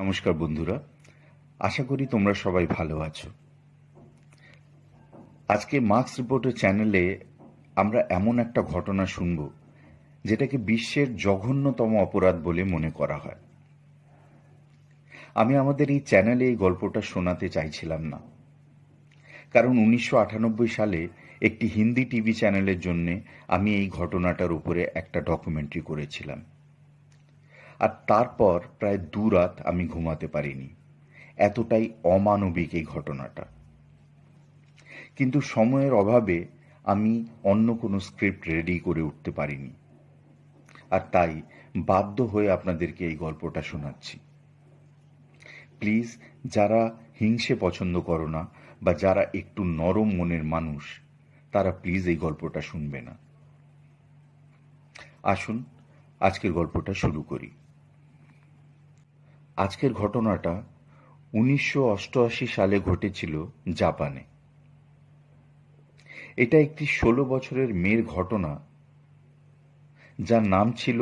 নমস্কার বন্ধুরা আশা করি তোমরা সবাই ভালো আছো আজকে মার্কস রিপোর্টের চ্যানেলে আমরা এমন একটা ঘটনা শুনব যেটাকে বিশ্বের জঘন্যতম অপরাধ বলে মনে করা হয় আমি আমাদের এই চ্যানেলে এই গল্পটা শোনাতে চাইছিলাম না কারণ উনিশশো সালে একটি হিন্দি টিভি চ্যানেলের জন্য আমি এই ঘটনাটার উপরে একটা ডকুমেন্টারি করেছিলাম আর তারপর প্রায় দু রাত আমি ঘুমাতে পারিনি এতটাই অমানবিক এই ঘটনাটা কিন্তু সময়ের অভাবে আমি অন্য কোনো স্ক্রিপ্ট রেডি করে উঠতে পারিনি আর তাই বাধ্য হয়ে আপনাদেরকে এই গল্পটা শোনাচ্ছি প্লিজ যারা হিংসে পছন্দ করো না বা যারা একটু নরম মনের মানুষ তারা প্লিজ এই গল্পটা শুনবে না আসুন আজকের গল্পটা শুরু করি আজকের ঘটনাটা উনিশশো সালে ঘটেছিল জাপানে এটা একটি ১৬ বছরের মেয়ের ঘটনা যার নাম ছিল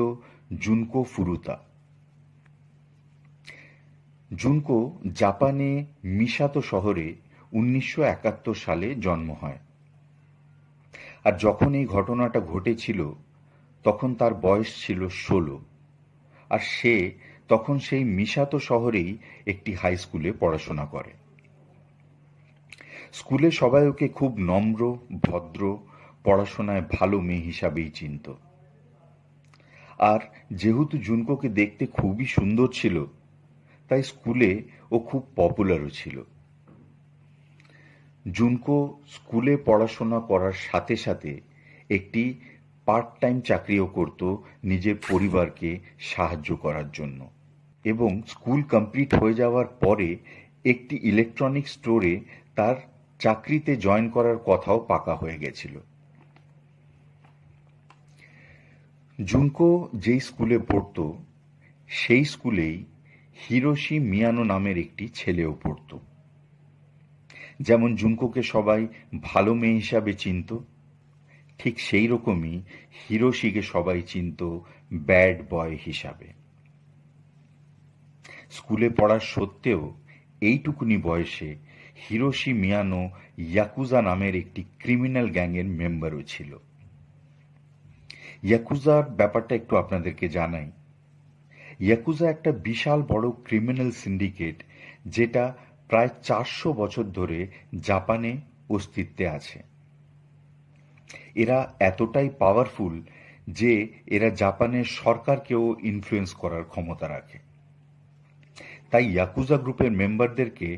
জুনকো ফুরুতা জুনকো জাপানে মিশাতো শহরে উনিশশো সালে জন্ম হয় আর যখন এই ঘটনাটা ঘটেছিল তখন তার বয়স ছিল ষোলো আর সে তখন সেই মিশাতো শহরেই একটি হাই স্কুলে পড়াশোনা করে স্কুলে সবাই ওকে খুব নম্র ভদ্র পড়াশোনায় ভালো মেয়ে হিসাবেই চিনত আর যেহেতু জুনকোকে দেখতে খুবই সুন্দর ছিল তাই স্কুলে ও খুব পপুলারও ছিল জুনকো স্কুলে পড়াশোনা করার সাথে সাথে একটি পার্ট টাইম চাকরিও করত নিজের পরিবারকে সাহায্য করার জন্য এবং স্কুল কমপ্লিট হয়ে যাওয়ার পরে একটি ইলেকট্রনিক স্টোরে তার চাকরিতে জয়েন করার কথাও পাকা হয়ে গেছিল জুনকো যেই স্কুলে পড়ত সেই স্কুলেই হিরোশি মিয়ানো নামের একটি ছেলেও পড়ত যেমন জুনকোকে সবাই ভালো মেয়ে হিসাবে চিনত ঠিক সেই রকমই হিরোশিকে সবাই চিনত ব্যাড বয় হিসাবে স্কুলে পড়ার সত্ত্বেও এইটুকুনি বয়সে হিরোশি মিয়ানো ইয়াকুজা নামের একটি ক্রিমিনাল গ্যাংয়ের মেম্বারও ছিল ইয়াকুজার ব্যাপারটা একটু আপনাদেরকে জানাই ইয়াকুজা একটা বিশাল বড় ক্রিমিনাল সিন্ডিকেট যেটা প্রায় চারশো বছর ধরে জাপানে অস্তিত্বে আছে এরা এতটাই পাওয়ারফুল যে এরা জাপানের সরকারকেও ইনফ্লুয়েন্স করার ক্ষমতা রাখে তাই ইয়াকুজা গ্রুপের মেম্বারদেরকে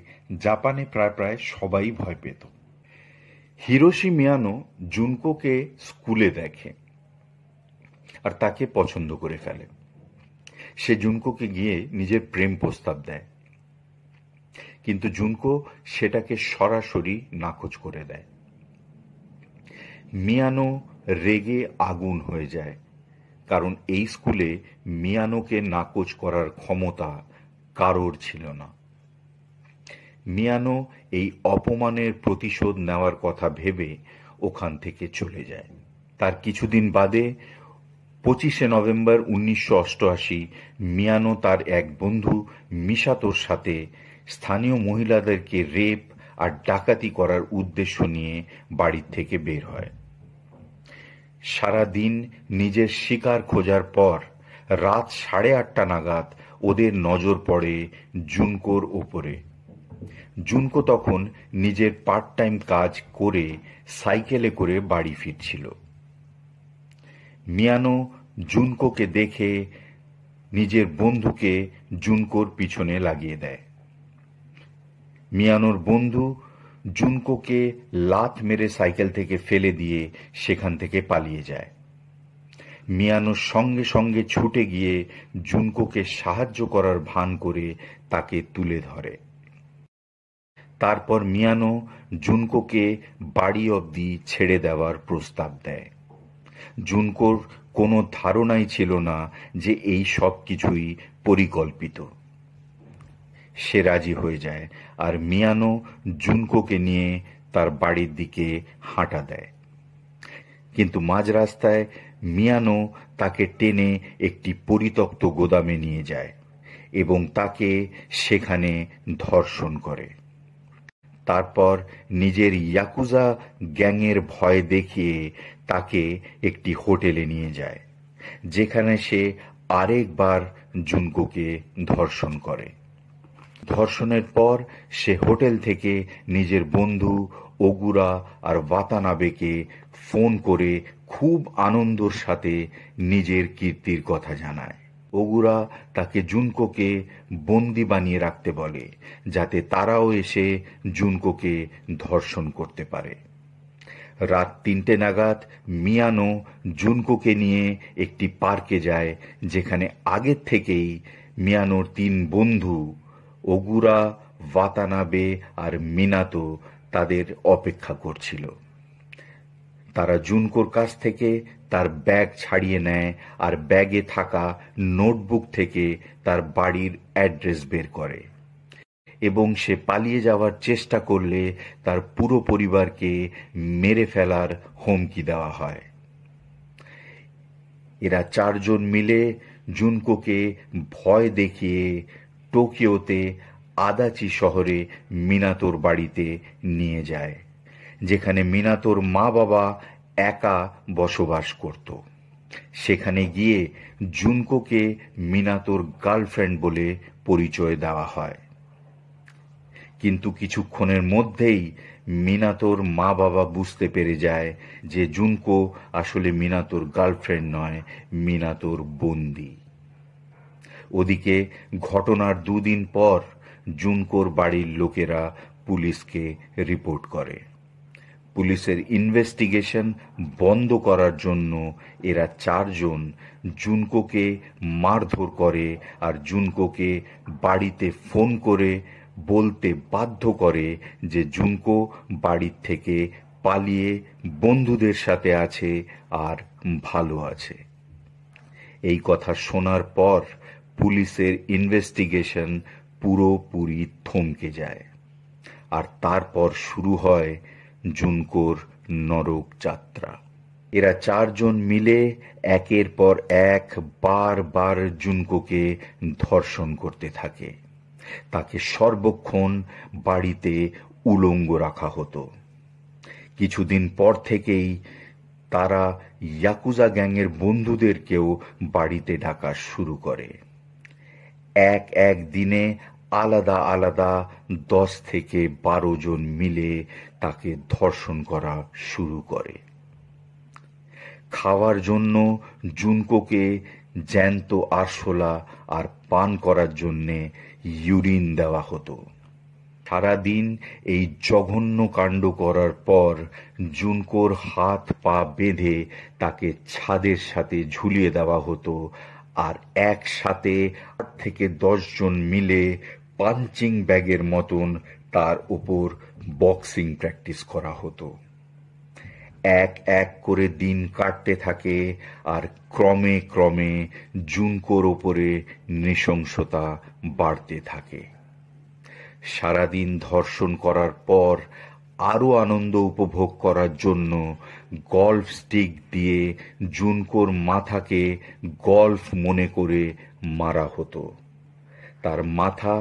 জাপানে প্রায় প্রায় সবাই ভয় পেত হিরোশি মিয়ানো জুনকোকে স্কুলে দেখে আর তাকে পছন্দ করে ফেলে সে জুনকোকে গিয়ে নিজের প্রেম প্রস্তাব দেয় কিন্তু জুনকো সেটাকে সরাসরি নাকচ করে দেয় মিয়ানো রেগে আগুন হয়ে যায় কারণ এই স্কুলে মিয়ানোকে নাকচ করার ক্ষমতা কারোর ছিল না মিয়ানো এই অপমানের প্রতিশোধ নেওয়ার কথা ভেবে ওখান থেকে চলে যায় তার কিছুদিন বাদে পঁচিশে নভেম্বর উনিশশো অষ্টআশি মিয়ানো তার এক বন্ধু মিশাতোর সাথে স্থানীয় মহিলাদেরকে রেপ আর ডাকাতি করার উদ্দেশ্য নিয়ে বাড়ির থেকে বের হয় সারা দিন নিজের শিকার খোঁজার পর রাত সাড়ে আটটা নাগাদ ওদের নজর পড়ে জুনকোর ওপরে জুনকো তখন নিজের পার্ট টাইম কাজ করে সাইকেলে করে বাড়ি ফিরছিল মিয়ানো জুনকোকে দেখে নিজের বন্ধুকে জুনকোর পিছনে লাগিয়ে দেয় মিয়ানোর বন্ধু জুনকোকে লাথ মেরে সাইকেল থেকে ফেলে দিয়ে সেখান থেকে পালিয়ে যায় মিয়ানোর সঙ্গে সঙ্গে ছুটে গিয়ে জুনকোকে সাহায্য করার ভান করে তাকে তুলে ধরে তারপর মিয়ানো জুনকোকে বাড়ি অবধি ছেড়ে দেওয়ার প্রস্তাব দেয় জুনকোর কোনো ধারণাই ছিল না যে এই সব কিছুই পরিকল্পিত সে রাজি হয়ে যায় আর মিয়ানো জুনকোকে নিয়ে তার বাড়ির দিকে হাঁটা দেয় কিন্তু মাঝ রাস্তায় মিয়ানো তাকে টেনে একটি পরিত্যক্ত গোদামে নিয়ে যায় এবং তাকে সেখানে ধর্ষণ করে তারপর নিজের ইয়াকুজা গ্যাংয়ের ভয় দেখিয়ে তাকে একটি হোটেলে নিয়ে যায় যেখানে সে আরেকবার জুনকোকে ধর্ষণ করে ধর্ষণের পর সে হোটেল থেকে নিজের বন্ধু ওগুরা আর বাতানাবেকে ফোন করে খুব আনন্দর সাথে নিজের কীর্তির কথা জানায় ওগুরা তাকে জুনকোকে বন্দি বানিয়ে রাখতে বলে যাতে তারাও এসে জুনকোকে ধর্ষণ করতে পারে রাত তিনটে নাগাদ মিয়ানো জুনকোকে নিয়ে একটি পার্কে যায় যেখানে আগের থেকেই মিয়ানোর তিন বন্ধু ওগুরা বাতানাবে আর মিনাত তাদের অপেক্ষা করছিল তারা জুনকোর কাছ থেকে তার ব্যাগ ছাড়িয়ে নেয় আর ব্যাগে থাকা নোটবুক থেকে তার বাড়ির অ্যাড্রেস বের করে এবং সে পালিয়ে যাওয়ার চেষ্টা করলে তার পুরো পরিবারকে মেরে ফেলার হুমকি দেওয়া হয় এরা চারজন মিলে জুনকোকে ভয় দেখিয়ে টোকিওতে আদাচি শহরে মিনাতোর বাড়িতে নিয়ে যায় যেখানে মিনাতোর মা বাবা একা বসবাস করত সেখানে গিয়ে জুনকোকে মিনাতোর গার্লফ্রেন্ড বলে পরিচয় দেওয়া হয় কিন্তু কিছুক্ষণের মধ্যেই মিনাতোর মা বাবা বুঝতে পেরে যায় যে জুনকো আসলে মিনাতোর গার্লফ্রেন্ড নয় মিনাতোর বন্দী ওদিকে ঘটনার দুদিন পর জুনকোর বাড়ির লোকেরা পুলিশকে রিপোর্ট করে পুলিশের ইনভেস্টিগেশন বন্ধ করার জন্য এরা চারজন জুনকোকে মারধর করে আর জুনকোকে বাড়িতে ফোন করে বলতে বাধ্য করে যে জুনকো বাড়ির থেকে পালিয়ে বন্ধুদের সাথে আছে আর ভালো আছে এই কথা শোনার পর পুলিশের ইনভেস্টিগেশন পুরোপুরি থমকে যায় আর তারপর শুরু হয় জুনকোর নরক যাত্রা এরা চারজন মিলে একের পর এক বারবার জুনকোকে ধর্ষণ করতে থাকে তাকে সর্বক্ষণ বাড়িতে উলঙ্গ রাখা হতো কিছুদিন পর থেকেই তারা ইয়াকুজা গ্যাংয়ের বন্ধুদেরকেও বাড়িতে ডাকা শুরু করে এক এক দিনে আলাদা আলাদা দশ থেকে বারো জন মিলে তাকে ধর্ষণ করা শুরু করে খাওয়ার জন্য জুনকোকে জ্যান্ত আরশোলা আর পান করার জন্যে ইউরিন দেওয়া হতো সারাদিন এই জঘন্য কাণ্ড করার পর জুনকোর হাত পা বেঁধে তাকে ছাদের সাথে ঝুলিয়ে দেওয়া হতো আর একসাথে আট থেকে জন মিলে পাঞ্চিং ব্যাগের মতন তার উপর বক্সিং প্র্যাকটিস করা হতো এক এক করে দিন কাটতে থাকে আর ক্রমে ক্রমে জুনকোর ওপরে নৃশংসতা বাড়তে থাকে সারাদিন ধর্ষণ করার পর আরও আনন্দ উপভোগ করার জন্য গল্ফ স্টিক দিয়ে জুনকোর মাথাকে গল্ফ মনে করে মারা হতো তার মাথা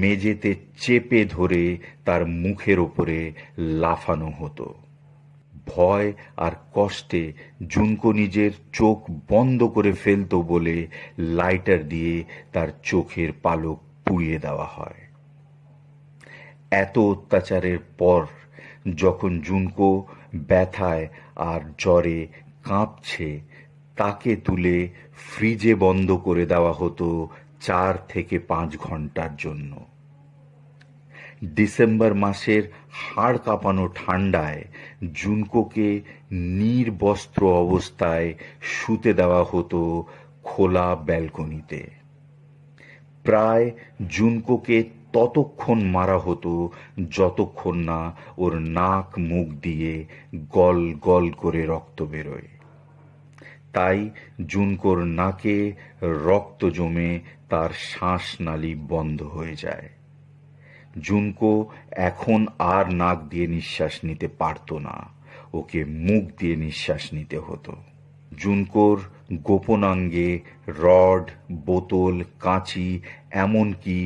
মেঝেতে চেপে ধরে তার মুখের ওপরে লাফানো হতো ভয় আর কষ্টে জুনকো নিজের চোখ বন্ধ করে ফেলতো বলে লাইটার দিয়ে তার চোখের পালক পুড়িয়ে দেওয়া হয় এত অত্যাচারের পর যখন জুনকো ব্যথায় আর জ্বরে কাঁপছে তাকে তুলে ফ্রিজে বন্ধ করে দেওয়া হতো চার থেকে পাঁচ ঘন্টার জন্য ডিসেম্বর মাসের হাড় কাঁপানো ঠান্ডায় জুনকোকে নির্বস্ত্র অবস্থায় শুতে দেওয়া হতো খোলা ব্যালকনিতে প্রায় জুনকোকে ততক্ষণ মারা হতো যতক্ষণ না ওর নাক মুখ দিয়ে গল গল করে রক্ত বেরোয় তাই জুনকোর নাকে রক্ত জমে তার শ্বাসনালী বন্ধ হয়ে যায় জুনকো এখন আর নাক দিয়ে নিঃশ্বাস নিতে পারত না ওকে মুখ দিয়ে নিঃশ্বাস নিতে হতো জুনকোর গোপনাঙ্গে রড বোতল কাঁচি এমনকি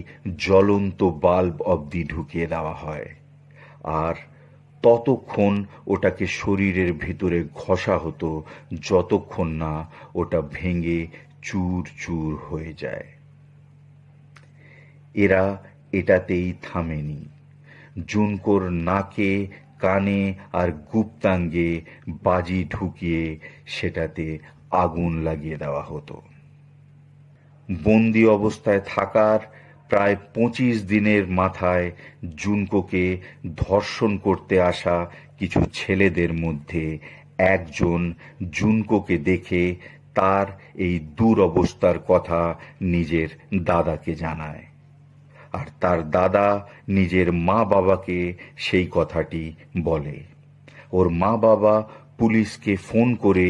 জ্বলন্ত বাল্ব অবধি ঢুকিয়ে দেওয়া হয় আর ততক্ষণ ওটাকে শরীরের ভিতরে ঘষা হতো যতক্ষণ না ওটা ভেঙে চুর চুর হয়ে যায় এরা এটাতেই থামেনি জুনকোর নাকে কানে আর গুপ্তাঙ্গে বাজি ঢুকিয়ে সেটাতে আগুন লাগিয়ে দেওয়া হতো বন্দি অবস্থায় থাকার প্রায় পঁচিশ দিনের মাথায় জুনকোকে ধর্ষণ করতে আসা কিছু ছেলেদের মধ্যে একজন জুনকোকে দেখে তার এই দুরবস্থার কথা নিজের দাদাকে জানায় আর তার দাদা নিজের মা বাবাকে সেই কথাটি বলে ওর মা বাবা পুলিশকে ফোন করে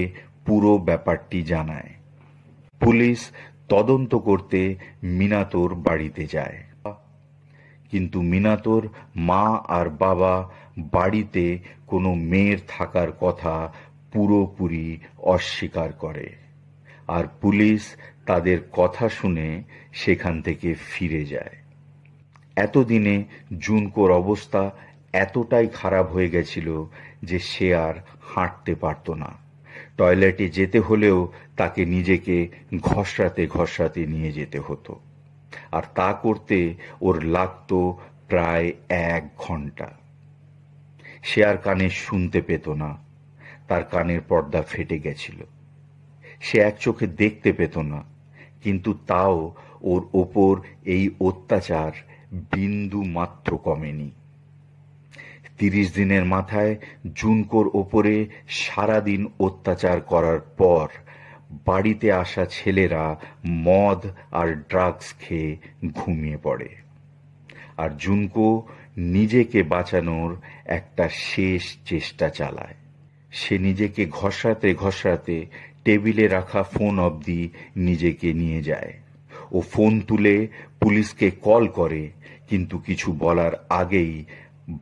পুরো ব্যাপারটি জানায় পুলিশ তদন্ত করতে মিনাতোর বাড়িতে যায় কিন্তু মিনাতোর মা আর বাবা বাড়িতে কোনো মেয়ের থাকার কথা পুরোপুরি অস্বীকার করে আর পুলিশ তাদের কথা শুনে সেখান থেকে ফিরে যায় এতদিনে জুনকোর অবস্থা এতটাই খারাপ হয়ে গেছিল যে সে আর হাঁটতে পারত না টয়লেটে যেতে হলেও তাকে নিজেকে ঘষরাতে ঘষরাতে নিয়ে যেতে হতো আর তা করতে ওর লাগত প্রায় এক ঘন্টা সে আর কানে শুনতে পেত না তার কানের পর্দা ফেটে গেছিল সে এক চোখে দেখতে পেত না কিন্তু তাও ওর ওপর এই অত্যাচার বিন্দু মাত্র কমেনি তিরিশ দিনের মাথায় জুনকোর ওপরে সারাদিন অত্যাচার করার পর বাড়িতে আসা ছেলেরা মদ আর ড্রাগস খেয়ে ঘুমিয়ে পড়ে আর জুনকো নিজেকে বাঁচানোর একটা শেষ চেষ্টা চালায় সে নিজেকে ঘষাতে ঘষাতে টেবিলে রাখা ফোন অবধি নিজেকে নিয়ে যায় ও ফোন তুলে পুলিশকে কল করে কিন্তু কিছু বলার আগেই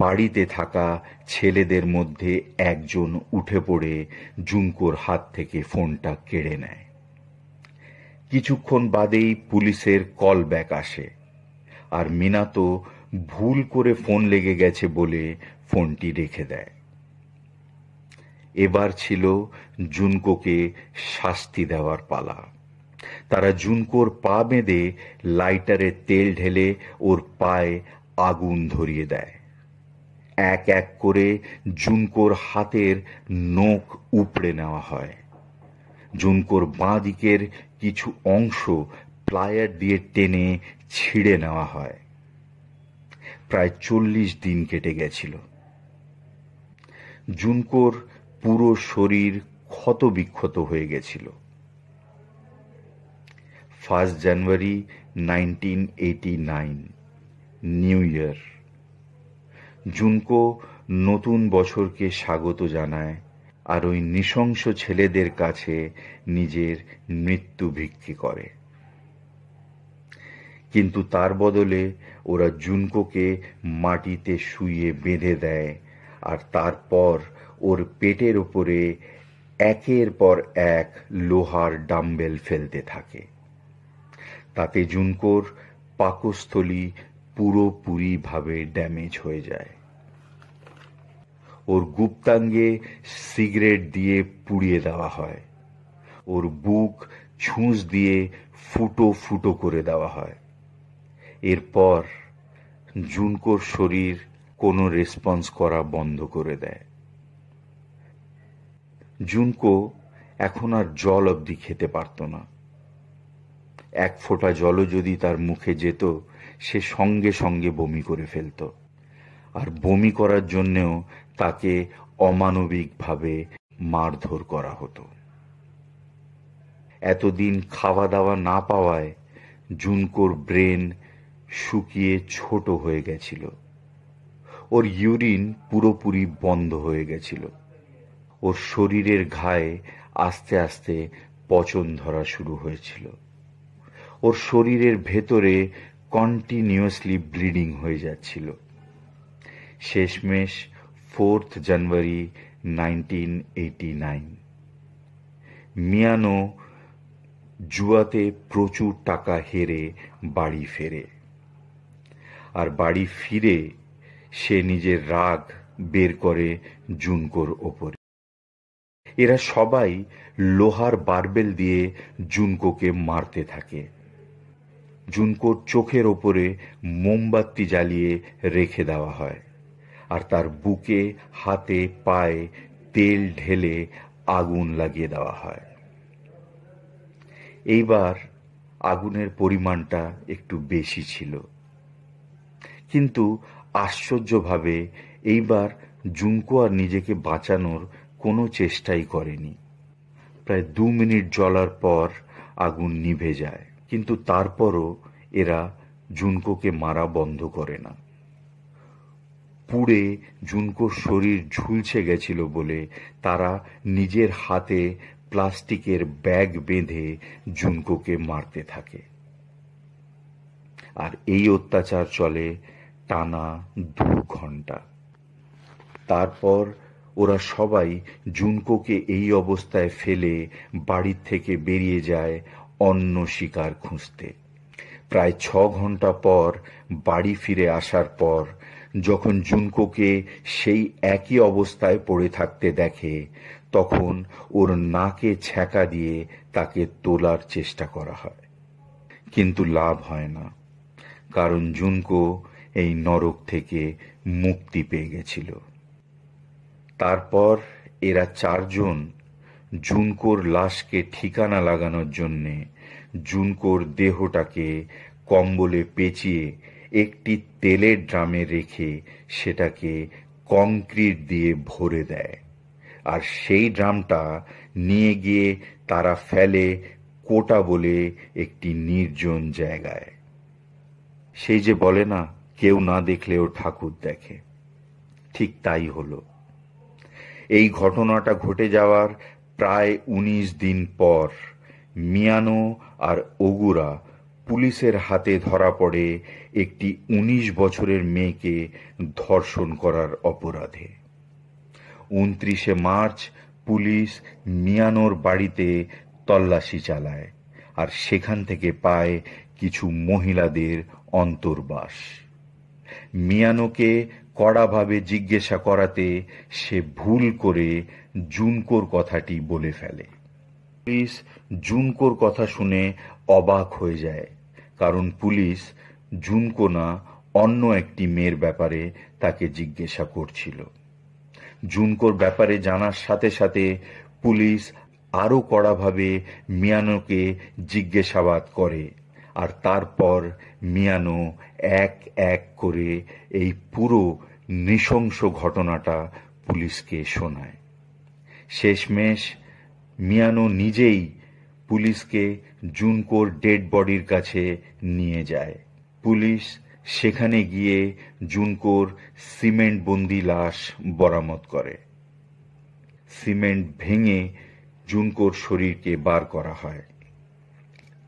বাড়িতে থাকা ছেলেদের মধ্যে একজন উঠে পড়ে জুঙ্কোর হাত থেকে ফোনটা কেড়ে নেয় কিছুক্ষণ বাদেই পুলিশের কল ব্যাক আসে আর মিনা তো ভুল করে ফোন লেগে গেছে বলে ফোনটি রেখে দেয় এবার ছিল জুনকোকে শাস্তি দেওয়ার পালা তারা জুনকোর পা বেঁধে লাইটারে তেল ঢেলে ওর পায়ে আগুন ধরিয়ে দেয় এক এক করে জুনকোর হাতের নখ উপড়ে নেওয়া হয় জুনকোর বাঁ দিকের কিছু অংশ প্লায়ার দিয়ে টেনে ছিঁড়ে নেওয়া হয় প্রায় চল্লিশ দিন কেটে গেছিল জুনকোর পুরো শরীর ক্ষতবিক্ষত হয়ে গেছিল first January nineteen eighty nine new year Junko নতুন বছরকে স্বাগত জানায় আর ওই নৃশংস ছেলেদের কাছে নিজের মৃত্যু ভিক্ষি করে কিন্তু তার বদলে ওরা জুনকোকে মাটিতে শুয়ে বেঁধে দেয় আর তারপর ওর পেটের ওপরে একের পর এক লোহার ডাম্বেল ফেলতে থাকে তাতে জুনকোর পাকস্থলী পুরোপুরিভাবে ড্যামেজ হয়ে যায় ওর গুপ্তাঙ্গে সিগারেট দিয়ে পুড়িয়ে দেওয়া হয় ওর বুক ছুঁচ দিয়ে ফুটো ফুটো করে দেওয়া হয় এরপর জুনকোর শরীর কোনো রেসপন্স করা বন্ধ করে দেয় জুনকো এখন আর জল অবধি খেতে পারত না এক ফোঁটা জলও যদি তার মুখে যেত সে সঙ্গে সঙ্গে বমি করে ফেলত আর বমি করার জন্যেও তাকে অমানবিকভাবে মারধর করা হতো এতদিন খাওয়া দাওয়া না পাওয়ায় জুনকোর ব্রেন শুকিয়ে ছোট হয়ে গেছিল ওর ইউরিন পুরোপুরি বন্ধ হয়ে গেছিল ওর শরীরের ঘায়ে আস্তে আস্তে পচন ধরা শুরু হয়েছিল ওর শরীরের ভেতরে কন্টিনিউয়াসলি ব্লিডিং হয়ে যাচ্ছিল শেষমেশ fourth January nineteen eighty nine Miyano জুয়াতে প্রচুর টাকা হেরে বাড়ি ফেরে আর বাড়ি ফিরে সে নিজের রাগ বের করে জুনকোর ওপরে এরা সবাই লোহার বারবেল দিয়ে জুনকোকে মারতে থাকে জুনকোর চোখের ওপরে মোমবাতি জ্বালিয়ে রেখে দেওয়া হয় আর তার বুকে হাতে পায়ে তেল ঢেলে আগুন লাগিয়ে দেওয়া হয় এইবার আগুনের পরিমাণটা একটু বেশি ছিল কিন্তু আশ্চর্যভাবে এইবার জুনকো আর নিজেকে বাঁচানোর কোনো চেষ্টাই করেনি প্রায় দু মিনিট জ্বলার পর আগুন নিভে যায় কিন্তু তারপরও এরা জুনকোকে মারা বন্ধ করে না পুড়ে জুনকোর শরীর ঝুলছে গেছিল বলে তারা নিজের হাতে প্লাস্টিকের ব্যাগ বেঁধে জুনকোকে মারতে থাকে আর এই অত্যাচার চলে টানা দু ঘন্টা তারপর ওরা সবাই জুনকোকে এই অবস্থায় ফেলে বাড়ির থেকে বেরিয়ে যায় অন্য শিকার খুঁজতে প্রায় ছ ঘন্টা পর বাড়ি ফিরে আসার পর যখন জুনকোকে সেই একই অবস্থায় পড়ে থাকতে দেখে তখন ওর নাকে ছ্যাঁকা দিয়ে তাকে তোলার চেষ্টা করা হয় কিন্তু লাভ হয় না কারণ জুনকো এই নরক থেকে মুক্তি পেয়ে গেছিল তারপর এরা চারজন জুনকোর লাশকে ঠিকানা লাগানোর জন্যে জুনকোর দেহটাকে কম্বলে পেঁচিয়ে একটি তেলের ড্রামে রেখে সেটাকে কংক্রিট দিয়ে ভরে দেয় আর সেই ড্রামটা নিয়ে গিয়ে তারা ফেলে কোটা বলে একটি নির্জন জায়গায় সেই যে বলে না কেউ না দেখলেও ঠাকুর দেখে ঠিক তাই হলো এই ঘটনাটা ঘটে যাওয়ার প্রায় উনিশ দিন পর মিয়ানো আর ওগুরা পুলিশের হাতে ধরা পড়ে একটি উনিশ বছরের মেয়েকে ধর্ষণ করার অপরাধে উনত্রিশে মার্চ পুলিশ মিয়ানোর বাড়িতে তল্লাশি চালায় আর সেখান থেকে পায় কিছু মহিলাদের অন্তর্বাস মিয়ানোকে কড়াভাবে জিজ্ঞাসা করাতে সে ভুল করে জুনকোর কথাটি বলে ফেলে পুলিশ জুনকোর কথা শুনে অবাক হয়ে যায় কারণ পুলিশ জুনকো না অন্য একটি মেয়ের ব্যাপারে তাকে জিজ্ঞাসা করছিল জুনকোর ব্যাপারে জানার সাথে সাথে পুলিশ আরও কড়াভাবে মিয়ানোকে জিজ্ঞাসাবাদ করে আর তারপর মিয়ানো এক এক করে এই পুরো নৃশংস ঘটনাটা পুলিশকে শোনায় শেষমেশ মিয়ানো নিজেই পুলিশকে জুনকোর ডেড বডির কাছে নিয়ে যায় পুলিশ সেখানে গিয়ে জুনকোর সিমেন্ট বন্দি লাশ বরামত করে সিমেন্ট ভেঙে জুনকোর শরীরকে বার করা হয়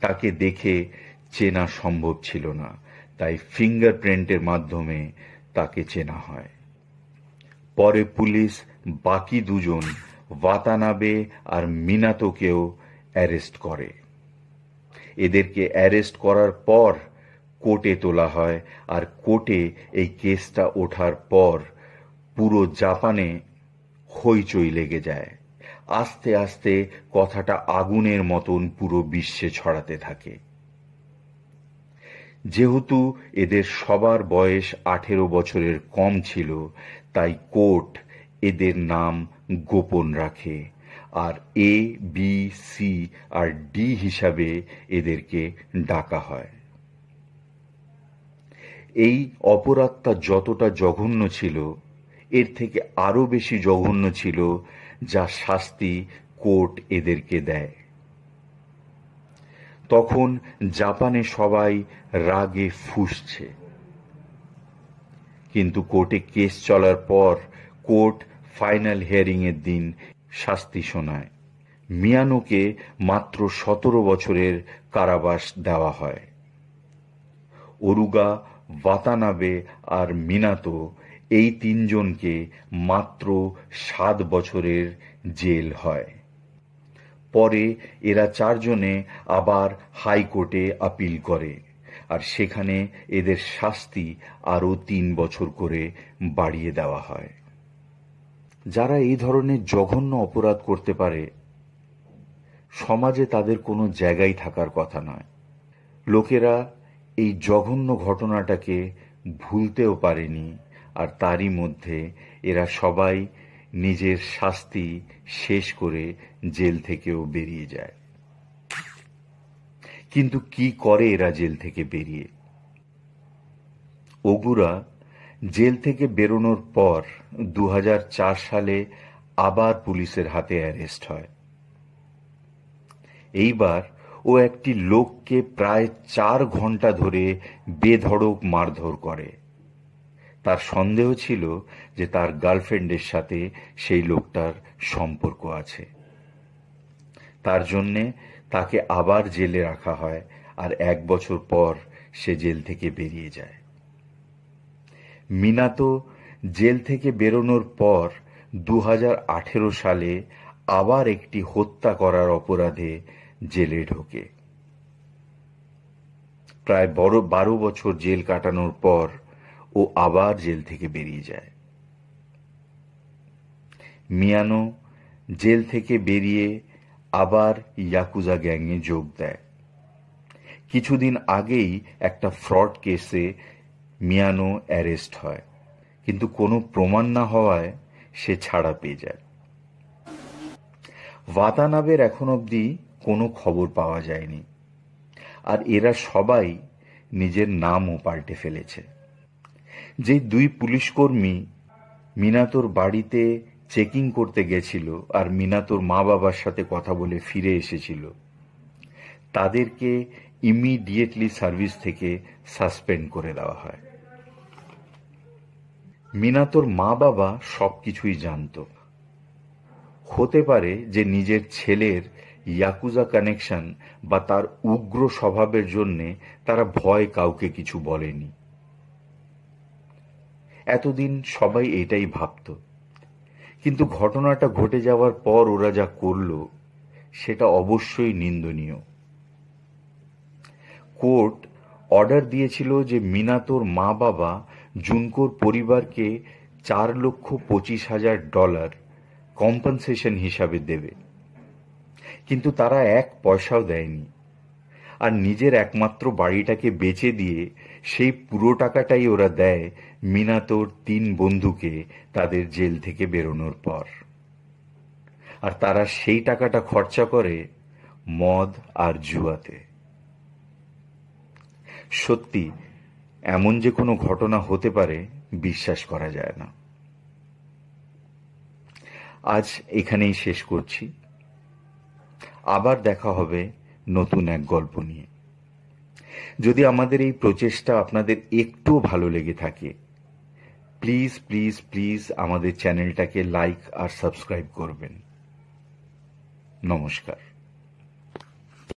তাকে দেখে চেনা সম্ভব ছিল না তাই ফিঙ্গারপ্রিন্টের মাধ্যমে তাকে চেনা হয় পরে পুলিশ বাকি দুজন ওয়াতানাবে আর মিনাতোকেও অ্যারেস্ট করে এদেরকে অ্যারেস্ট করার পর কোর্টে তোলা হয় আর কোর্টে এই কেসটা ওঠার পর পুরো জাপানে হইচই লেগে যায় আস্তে আস্তে কথাটা আগুনের মতন পুরো বিশ্বে ছড়াতে থাকে যেহেতু এদের সবার বয়স আঠেরো বছরের কম ছিল তাই কোর্ট এদের নাম গোপন রাখে আর এ বি সি আর ডি হিসাবে এদেরকে ডাকা হয় এই অপরাধটা যতটা জঘন্য ছিল এর থেকে আরও বেশি জঘন্য ছিল যা শাস্তি কোর্ট এদেরকে দেয় তখন জাপানে সবাই রাগে ফুসছে কিন্তু কোর্টে কেস চলার পর কোর্ট ফাইনাল হিয়ারিংয়ের দিন শাস্তি শোনায় মিয়ানোকে মাত্র সতেরো বছরের কারাবাস দেওয়া হয় অরুগা বাতানাবে আর মিনাতো এই তিনজনকে মাত্র সাত বছরের জেল হয় পরে এরা চারজনে আবার হাইকোর্টে আপিল করে আর সেখানে এদের শাস্তি আরও তিন বছর করে বাড়িয়ে দেওয়া হয় যারা এই ধরনের জঘন্য অপরাধ করতে পারে সমাজে তাদের কোনো জায়গায় থাকার কথা নয় লোকেরা এই জঘন্য ঘটনাটাকে ভুলতেও পারেনি আর তারই মধ্যে এরা সবাই নিজের শাস্তি শেষ করে জেল থেকেও বেরিয়ে যায় কিন্তু কি করে এরা জেল থেকে বেরিয়ে ওগুরা জেল থেকে বেরোনোর পর দু সালে আবার পুলিশের হাতে অ্যারেস্ট হয় এইবার ও একটি লোককে প্রায় চার ঘন্টা ধরে বেধড়ক মারধর করে তার সন্দেহ ছিল যে তার গার্লফ্রেন্ডের সাথে সেই লোকটার সম্পর্ক আছে তার জন্যে তাকে আবার জেলে রাখা হয় আর এক বছর পর সে জেল থেকে বেরিয়ে যায় মিনা তো জেল থেকে বেরোনোর পর দু সালে আবার একটি হত্যা করার অপরাধে জেলে ঢোকে প্রায় বড় বারো বছর জেল কাটানোর পর ও আবার জেল থেকে বেরিয়ে যায় মিয়ানো জেল থেকে বেরিয়ে আবার ইয়াকুজা গ্যাংয়ে যোগ দেয় কিছুদিন আগেই একটা ফ্রড কেসে মিয়ানো অ্যারেস্ট হয় কিন্তু কোনো প্রমাণ না হওয়ায় সে ছাড়া পেয়ে যায় ওয়াতানাবের এখন অবধি কোনো খবর পাওয়া যায়নি আর এরা সবাই নিজের নামও পাল্টে ফেলেছে যে দুই পুলিশকর্মী মিনাতোর বাড়িতে চেকিং করতে গেছিল আর মিনাতোর মা বাবার সাথে কথা বলে ফিরে এসেছিল তাদেরকে ইমিডিয়েটলি সার্ভিস থেকে সাসপেন্ড করে দেওয়া হয় মিনাতোর মা বাবা সব কিছুই জানত হতে পারে যে নিজের ছেলের ইয়াকুজা কানেকশন বা তার উগ্র স্বভাবের জন্যে তারা ভয় কাউকে কিছু বলেনি এতদিন সবাই এটাই ভাবত কিন্তু ঘটনাটা ঘটে যাওয়ার পর ওরা যা করল সেটা অবশ্যই নিন্দনীয় কোর্ট অর্ডার দিয়েছিল যে মিনাতোর মা বাবা জুনকোর পরিবারকে চার লক্ষ পঁচিশ হাজার ডলার কম্পেনসেশন হিসাবে দেবে কিন্তু তারা এক পয়সাও দেয়নি আর নিজের একমাত্র বাড়িটাকে বেচে দিয়ে সেই পুরো টাকাটাই ওরা দেয় মিনাতোর তিন বন্ধুকে তাদের জেল থেকে বেরোনোর পর আর তারা সেই টাকাটা খরচা করে মদ আর জুয়াতে সত্যি এমন যে কোনো ঘটনা হতে পারে বিশ্বাস করা যায় না আজ এখানেই শেষ করছি আবার দেখা হবে নতুন এক গল্প নিয়ে যদি আমাদের এই প্রচেষ্টা আপনাদের একটু ভালো লেগে থাকে প্লিজ প্লিজ প্লিজ আমাদের চ্যানেলটাকে লাইক আর সাবস্ক্রাইব করবেন নমস্কার